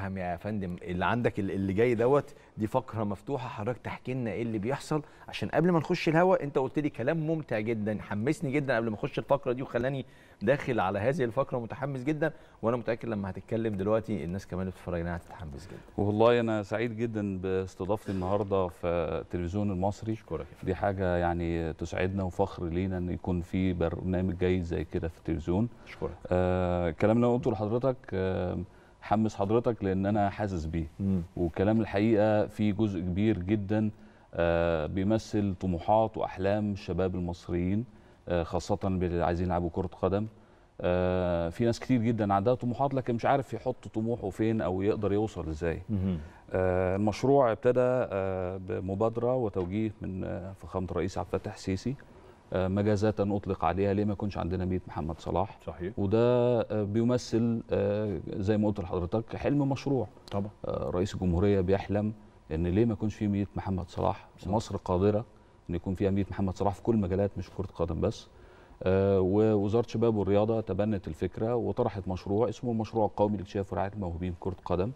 افهم يا فندم اللي عندك اللي جاي دوت دي فقره مفتوحه حضرتك تحكي لنا ايه اللي بيحصل عشان قبل ما نخش الهوا انت قلت لي كلام ممتع جدا حمسني جدا قبل ما اخش الفقره دي وخلاني داخل على هذه الفقره متحمس جدا وانا متاكد لما هتتكلم دلوقتي الناس كمان اللي بتتفرجنا هتتحمس جدا والله انا سعيد جدا باستضافتي النهارده في التلفزيون المصري اشكرك دي حاجه يعني تسعدنا وفخر لينا ان يكون في برنامج جاي زي كده في التلفزيون اشكرك آه الكلام اللي انا قلته لحضرتك آه حمس حضرتك لان انا حاسس بيه وكلام الحقيقه في جزء كبير جدا آه، بيمثل طموحات واحلام الشباب المصريين آه، خاصه اللي عايزين يلعبوا كره قدم آه، في ناس كتير جدا عندها طموحات لكن مش عارف يحط طموحه فين او يقدر يوصل ازاي المشروع ابتدى بمبادره وتوجيه من فخامه الرئيس عبد الفتاح السيسي آه، مجازات اطلق عليها ليه ما يكونش عندنا 100 محمد صلاح صحيح وده آه، بيمثل آه، زي ما قلت لحضرتك حلم مشروع طبعا رئيس الجمهوريه بيحلم ان ليه ما يكونش فيه 100 محمد صلاح صح. مصر قادره ان يكون فيها 100 محمد صلاح في كل مجالات مش كره قدم بس ووزاره الشباب والرياضه تبنت الفكره وطرحت مشروع اسمه المشروع القومي لاكتشاف ورعايه الموهوبين كره قدم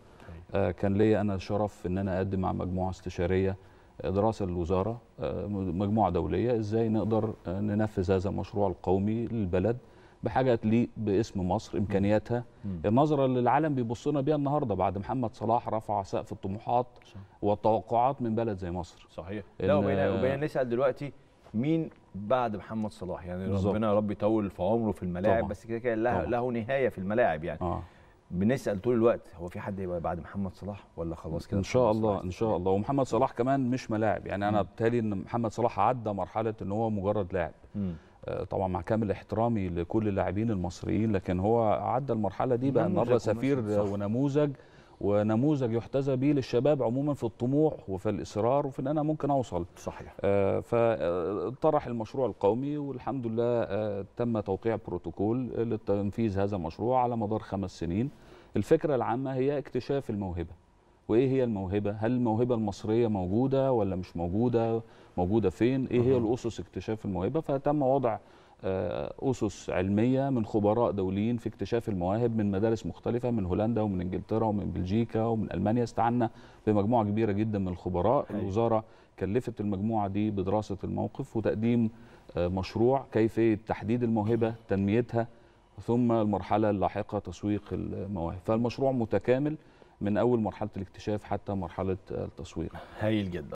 طيب. كان ليا انا شرف ان انا اقدم مع مجموعه استشاريه دراسه للوزاره آه، مجموعه دوليه ازاي نقدر آه، ننفذ هذا المشروع القومي للبلد بحاجه تليق باسم مصر امكانياتها النظره اللي العالم بيبص لنا بيها النهارده بعد محمد صلاح رفع سقف الطموحات والتوقعات من بلد زي مصر صحيح لا وبقينا نسال دلوقتي مين بعد محمد صلاح يعني بالزبط. ربنا يا رب يطول في عمره في الملاعب طبعا. بس كده كده له نهايه في الملاعب يعني آه. بنسال طول الوقت هو في حد يبقى بعد محمد صلاح ولا خلاص كده ان شاء الله ان شاء الله ومحمد صلاح كمان مش ملاعب يعني انا بتالي ان محمد صلاح عدى مرحله ان هو مجرد لاعب آه، طبعا مع كامل احترامي لكل اللاعبين المصريين لكن هو عدى المرحله دي بقى النهارده سفير ونموذج ونموذج يحتذى به للشباب عموما في الطموح وفي الاصرار وفي ان انا ممكن اوصل صحيح آه فطرح المشروع القومي والحمد لله آه تم توقيع بروتوكول لتنفيذ هذا المشروع على مدار خمس سنين الفكره العامه هي اكتشاف الموهبه وايه هي الموهبه هل الموهبه المصريه موجوده ولا مش موجوده موجوده فين ايه هي الاسس اكتشاف الموهبه فتم وضع آه، اسس علميه من خبراء دوليين في اكتشاف المواهب من مدارس مختلفه من هولندا ومن انجلترا ومن بلجيكا ومن المانيا استعنا بمجموعه كبيره جدا من الخبراء الوزاره كلفت المجموعه دي بدراسه الموقف وتقديم آه، مشروع كيفيه تحديد الموهبه تنميتها ثم المرحله اللاحقه تسويق المواهب فالمشروع متكامل من اول مرحله الاكتشاف حتى مرحله التصوير هايل جدا